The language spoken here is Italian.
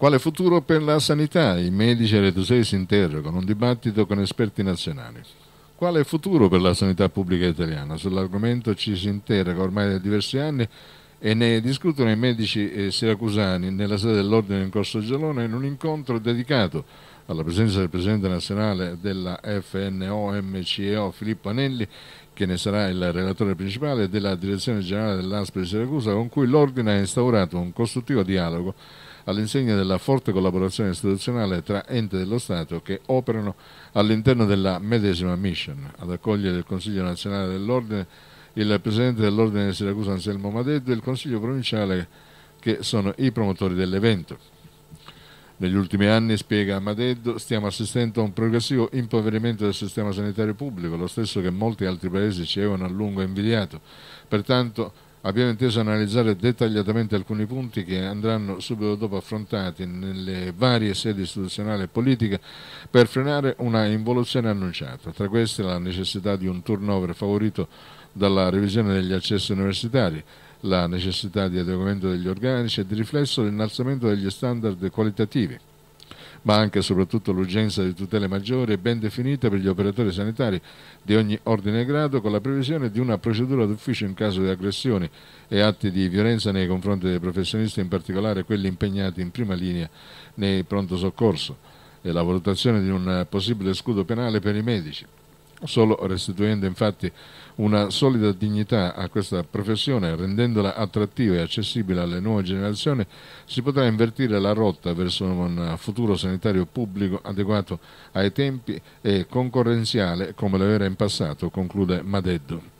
Quale futuro per la sanità? I medici e le tusei si interrogano, un dibattito con esperti nazionali. Quale futuro per la sanità pubblica italiana? Sull'argomento ci si interroga ormai da diversi anni e ne discutono i medici eh, siracusani nella sede dell'Ordine in Corso Gelone in un incontro dedicato alla presenza del Presidente nazionale della FNOMCEO Filippo Anelli, che ne sarà il relatore principale, della Direzione Generale di Siracusa, con cui l'Ordine ha instaurato un costruttivo dialogo all'insegna della forte collaborazione istituzionale tra enti dello Stato che operano all'interno della medesima mission. Ad accogliere il Consiglio nazionale dell'Ordine il presidente dell'Ordine di Siracusa Anselmo Madeddo e il Consiglio Provinciale che sono i promotori dell'evento. Negli ultimi anni, spiega Madeddo, stiamo assistendo a un progressivo impoverimento del sistema sanitario pubblico, lo stesso che molti altri paesi ci avevano a lungo invidiato. Pertanto Abbiamo inteso analizzare dettagliatamente alcuni punti che andranno subito dopo affrontati nelle varie sedi istituzionali e politiche per frenare una involuzione annunciata. Tra queste la necessità di un turnover favorito dalla revisione degli accessi universitari, la necessità di adeguamento degli organici e di riflesso l'innalzamento degli standard qualitativi ma anche e soprattutto l'urgenza di tutele maggiori e ben definite per gli operatori sanitari di ogni ordine e grado con la previsione di una procedura d'ufficio in caso di aggressioni e atti di violenza nei confronti dei professionisti, in particolare quelli impegnati in prima linea nei pronto soccorso e la valutazione di un possibile scudo penale per i medici. Solo restituendo infatti una solida dignità a questa professione, rendendola attrattiva e accessibile alle nuove generazioni, si potrà invertire la rotta verso un futuro sanitario pubblico adeguato ai tempi e concorrenziale come lo era in passato, conclude Madeddo.